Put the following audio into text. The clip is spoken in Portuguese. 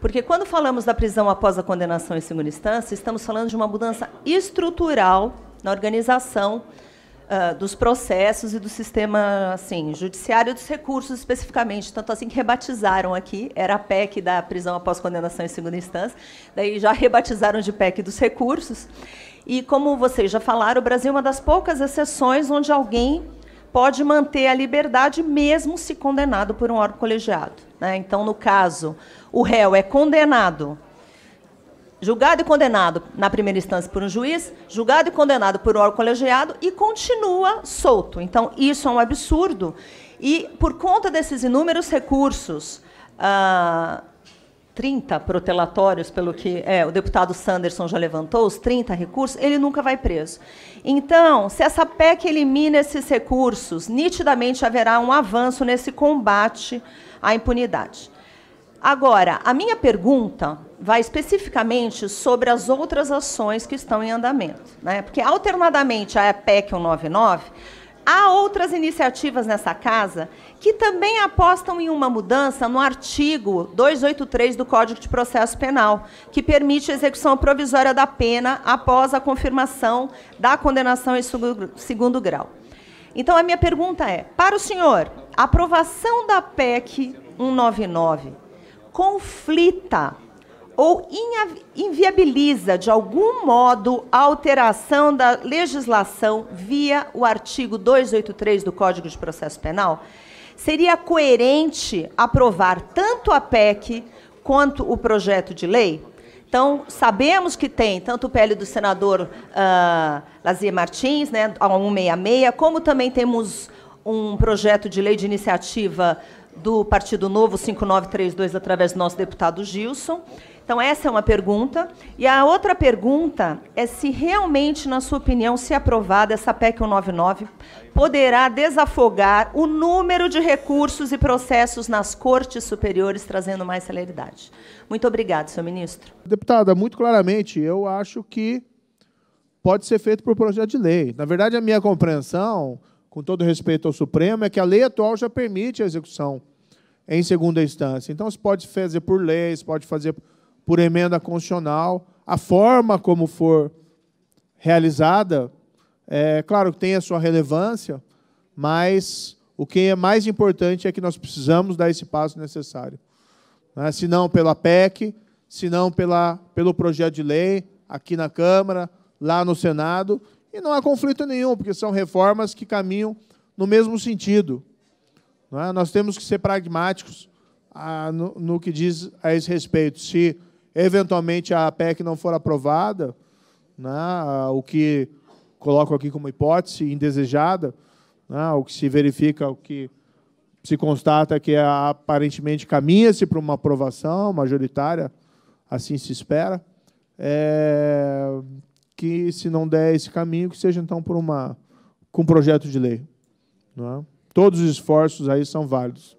Porque quando falamos da prisão após a condenação em segunda instância, estamos falando de uma mudança estrutural na organização uh, dos processos e do sistema assim, judiciário dos recursos especificamente. Tanto assim que rebatizaram aqui, era a PEC da prisão após condenação em segunda instância, daí já rebatizaram de PEC dos recursos. E como vocês já falaram, o Brasil é uma das poucas exceções onde alguém pode manter a liberdade mesmo se condenado por um órgão colegiado. Né? Então, no caso, o réu é condenado, julgado e condenado na primeira instância por um juiz, julgado e condenado por um órgão colegiado e continua solto. Então, isso é um absurdo. E por conta desses inúmeros recursos. Ah, 30 protelatórios, pelo que é, o deputado Sanderson já levantou, os 30 recursos, ele nunca vai preso. Então, se essa PEC elimina esses recursos, nitidamente haverá um avanço nesse combate à impunidade. Agora, a minha pergunta vai especificamente sobre as outras ações que estão em andamento. Né? Porque, alternadamente à PEC 199, Há outras iniciativas nessa casa que também apostam em uma mudança no artigo 283 do Código de Processo Penal, que permite a execução provisória da pena após a confirmação da condenação em segundo grau. Então, a minha pergunta é: para o senhor, a aprovação da PEC 199 conflita ou inviabiliza de algum modo a alteração da legislação via o artigo 283 do Código de Processo Penal, seria coerente aprovar tanto a PEC quanto o projeto de lei? Então, sabemos que tem tanto o PL do senador uh, Lazier Martins, né, a 166, como também temos um projeto de lei de iniciativa do Partido Novo 5932 através do nosso deputado Gilson. Então essa é uma pergunta, e a outra pergunta é se realmente, na sua opinião, se aprovada essa PEC 199, poderá desafogar o número de recursos e processos nas cortes superiores, trazendo mais celeridade. Muito obrigado, senhor ministro. Deputada, muito claramente, eu acho que pode ser feito por projeto de lei. Na verdade, a minha compreensão, com todo respeito ao Supremo, é que a lei atual já permite a execução em segunda instância. Então, se pode fazer por lei, se pode fazer por emenda constitucional, a forma como for realizada, é claro que tem a sua relevância, mas o que é mais importante é que nós precisamos dar esse passo necessário. Né? Se não pela PEC, se não pela, pelo projeto de lei, aqui na Câmara, lá no Senado, e não há conflito nenhum, porque são reformas que caminham no mesmo sentido. É? Nós temos que ser pragmáticos ah, no, que diz a esse respeito. Se eventualmente a PEC não for aprovada, é? o que coloco aqui como hipótese indesejada, né, o que se verifica, o que se constata que é, aparentemente caminha-se para uma aprovação majoritária, assim se espera, é, que se não der esse caminho, que seja então por uma com um projeto de lei, não é? Todos os esforços aí são válidos.